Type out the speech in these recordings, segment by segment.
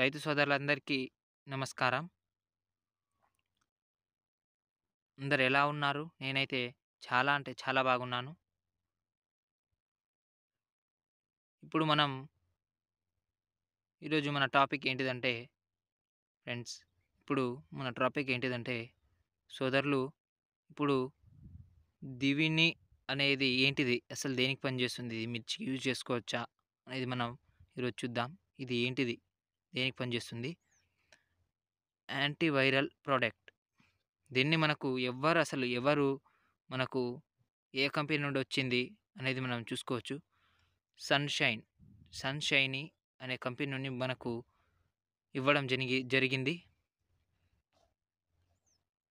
రైతు సోదరులందరికీ నమస్కారం అందరు ఎలా ఉన్నారు నేనైతే చాలా అంటే చాలా బాగున్నాను ఇప్పుడు మనం ఈరోజు మన టాపిక్ ఏంటిదంటే ఫ్రెండ్స్ ఇప్పుడు మన టాపిక్ ఏంటిదంటే సోదరులు ఇప్పుడు దివిని అనేది ఏంటిది అసలు దేనికి పనిచేస్తుంది ఇది మిర్చి యూజ్ చేసుకోవచ్చా అనేది మనం ఈరోజు చూద్దాం ఇది ఏంటిది దేనికి పనిచేస్తుంది యాంటీవైరల్ ప్రోడక్ట్ దీన్ని మనకు ఎవరు అసలు ఎవరు మనకు ఏ కంపెనీ నుండి వచ్చింది అనేది మనం చూసుకోవచ్చు సన్షైన్ సన్షైని అనే కంపెనీ నుండి మనకు ఇవ్వడం జరిగి జరిగింది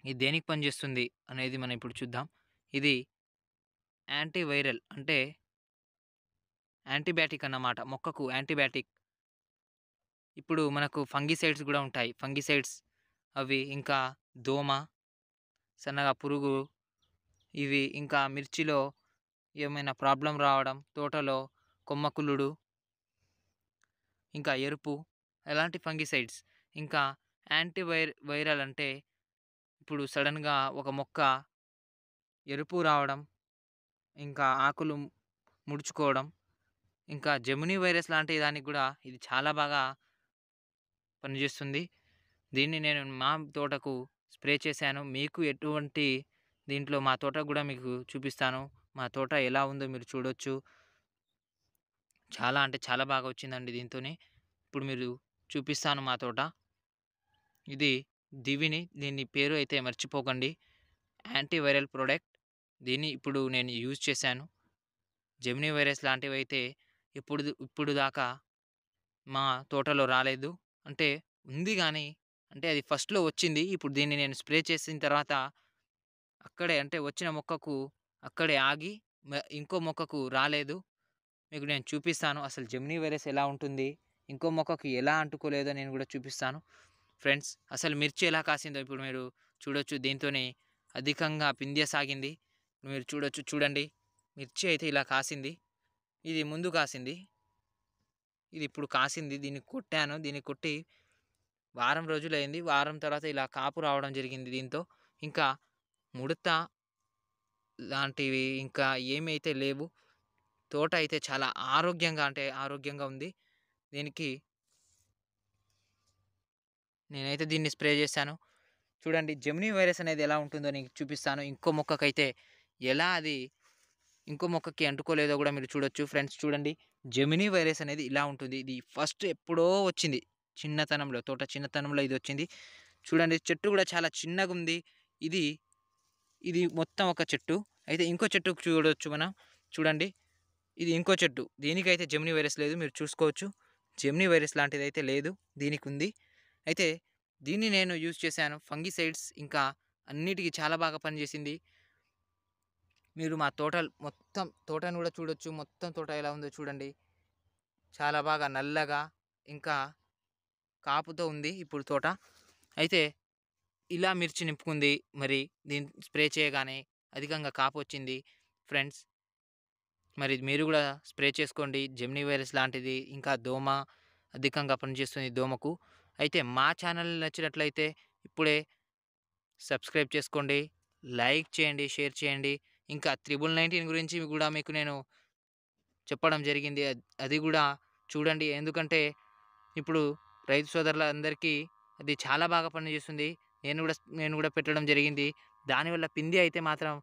ఇది దేనికి పనిచేస్తుంది అనేది మనం ఇప్పుడు చూద్దాం ఇది యాంటీవైరల్ అంటే యాంటీబయాటిక్ అన్నమాట మొక్కకు యాంటీబయాటిక్ ఇప్పుడు మనకు ఫంగిసైడ్స్ కూడా ఉంటాయి ఫంగిసైడ్స్ అవి ఇంకా దోమ సన్నగా పురుగు ఇవి ఇంకా మిర్చిలో ఏమైనా ప్రాబ్లం రావడం తోటలో కొమ్మకుల్లుడు ఇంకా ఎరుపు ఎలాంటి ఫంగిసైడ్స్ ఇంకా యాంటీవైర్ వైరల్ అంటే ఇప్పుడు సడన్గా ఒక మొక్క ఎరుపు రావడం ఇంకా ఆకులు ముడుచుకోవడం ఇంకా జెమినీ వైరస్ లాంటి దానికి కూడా ఇది చాలా బాగా పనిచేస్తుంది దీన్ని నేను మా తోటకు స్ప్రే చేశాను మీకు ఎటువంటి దీంట్లో మా తోట కూడా మీకు చూపిస్తాను మా తోట ఎలా ఉందో మీరు చూడొచ్చు చాలా అంటే చాలా బాగా వచ్చిందండి దీంతో ఇప్పుడు మీరు చూపిస్తాను మా తోట ఇది దివిని దీని పేరు అయితే మర్చిపోకండి యాంటీవైరల్ ప్రోడక్ట్ దీన్ని ఇప్పుడు నేను యూజ్ చేశాను జెమినీ వైరస్ లాంటివి అయితే ఇప్పుడు ఇప్పుడు దాకా మా తోటలో రాలేదు అంటే ఉంది కానీ అంటే అది ఫస్ట్లో వచ్చింది ఇప్పుడు దీన్ని నేను స్ప్రే చేసిన తర్వాత అక్కడే అంటే వచ్చిన మొక్కకు అక్కడే ఆగి ఇంకో మొక్కకు రాలేదు మీకు నేను చూపిస్తాను అసలు జెమినీ వైరస్ ఎలా ఉంటుంది ఇంకో మొక్కకు ఎలా అంటుకోలేదో నేను కూడా చూపిస్తాను ఫ్రెండ్స్ అసలు మిర్చి ఎలా కాసిందో ఇప్పుడు మీరు చూడొచ్చు దీంతోనే అధికంగా పిందె సాగింది మీరు చూడొచ్చు చూడండి మిర్చి అయితే ఇలా కాసింది ఇది ముందు కాసింది ఇది ఇప్పుడు కాసింది దీన్ని కొట్టాను దీన్ని కొట్టి వారం రోజులైంది వారం తర్వాత ఇలా కాపు రావడం జరిగింది దీంతో ఇంకా ముడత లాంటివి ఇంకా ఏమైతే లేవు తోట అయితే చాలా ఆరోగ్యంగా అంటే ఆరోగ్యంగా ఉంది దీనికి నేనైతే దీన్ని స్ప్రే చేశాను చూడండి జెమినీ వైరస్ అనేది ఎలా ఉంటుందో నేను చూపిస్తాను ఇంకో మొక్కకైతే ఎలా అది ఇంకో మొక్కకి అంటుకోలేదో కూడా మీరు చూడొచ్చు ఫ్రెండ్స్ చూడండి జెమినీ వైరస్ అనేది ఇలా ఉంటుంది ఇది ఫస్ట్ ఎప్పుడో వచ్చింది చిన్నతనంలో తోట చిన్నతనంలో ఇది వచ్చింది చూడండి చెట్టు కూడా చాలా చిన్నగా ఉంది ఇది ఇది మొత్తం ఒక చెట్టు అయితే ఇంకో చెట్టు చూడవచ్చు మనం చూడండి ఇది ఇంకో చెట్టు దీనికైతే జెమినీ వైరస్ లేదు మీరు చూసుకోవచ్చు జెమినీ వైరస్ లాంటిది అయితే లేదు దీనికి ఉంది అయితే దీన్ని నేను యూజ్ చేశాను ఫంగిసైడ్స్ ఇంకా అన్నిటికీ చాలా బాగా పనిచేసింది మీరు మా తోట మొత్తం తోటను కూడా చూడొచ్చు మొత్తం తోట ఎలా ఉందో చూడండి చాలా బాగా నల్లగా ఇంకా కాపుతో ఉంది ఇప్పుడు తోట అయితే ఇలా మిర్చి నింపుకుంది మరి దీని స్ప్రే చేయగానే అధికంగా కాపు వచ్చింది ఫ్రెండ్స్ మరి మీరు కూడా స్ప్రే చేసుకోండి జెమినీ వైరస్ లాంటిది ఇంకా దోమ అధికంగా పనిచేస్తుంది దోమకు అయితే మా ఛానల్ నచ్చినట్లయితే ఇప్పుడే సబ్స్క్రైబ్ చేసుకోండి లైక్ చేయండి షేర్ చేయండి ఇంకా త్రిబుల్ నైన్టీన్ గురించి కూడా మీకు నేను చెప్పడం జరిగింది అది కూడా చూడండి ఎందుకంటే ఇప్పుడు రైతు సోదరులందరికీ అది చాలా బాగా పనిచేస్తుంది నేను కూడా నేను కూడా పెట్టడం జరిగింది దానివల్ల పిండి అయితే మాత్రం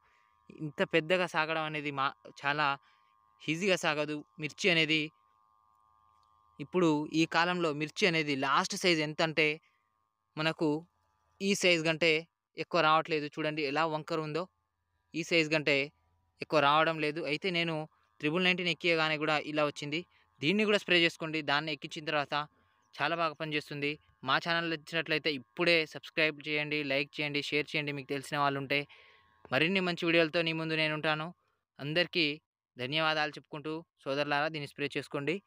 ఇంత పెద్దగా సాగడం అనేది మా చాలా ఈజీగా సాగదు మిర్చి అనేది ఇప్పుడు ఈ కాలంలో మిర్చి అనేది లాస్ట్ సైజ్ ఎంత అంటే మనకు ఈ సైజ్ కంటే ఎక్కువ రావట్లేదు చూడండి ఎలా వంకరు ఉందో ఈ సైజ్ కంటే ఎక్కువ రావడం లేదు అయితే నేను త్రిబుల్ నైన్టీన్ ఎక్కియగానే కూడా ఇలా వచ్చింది దీన్ని కూడా స్ప్రే చేసుకోండి దాన్ని ఎక్కించిన తర్వాత చాలా బాగా పనిచేస్తుంది మా ఛానల్ వచ్చినట్లయితే ఇప్పుడే సబ్స్క్రైబ్ చేయండి లైక్ చేయండి షేర్ చేయండి మీకు తెలిసిన వాళ్ళు ఉంటే మరిన్ని మంచి వీడియోలతో నీ ముందు నేను ఉంటాను అందరికీ ధన్యవాదాలు చెప్పుకుంటూ సోదరులారా దీన్ని స్ప్రే చేసుకోండి